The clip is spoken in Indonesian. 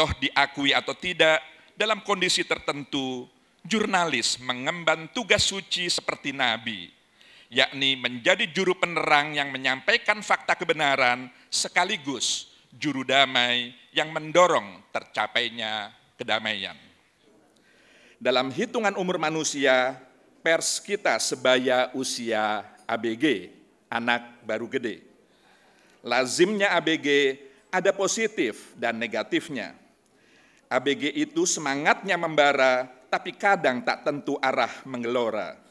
toh diakui atau tidak, dalam kondisi tertentu, jurnalis mengemban tugas suci seperti nabi, yakni menjadi juru penerang yang menyampaikan fakta kebenaran sekaligus juru damai yang mendorong tercapainya kedamaian. Dalam hitungan umur manusia, pers kita sebaya usia ABG, anak baru gede. Lazimnya ABG ada positif dan negatifnya ABG itu semangatnya membara, tapi kadang tak tentu arah mengelora.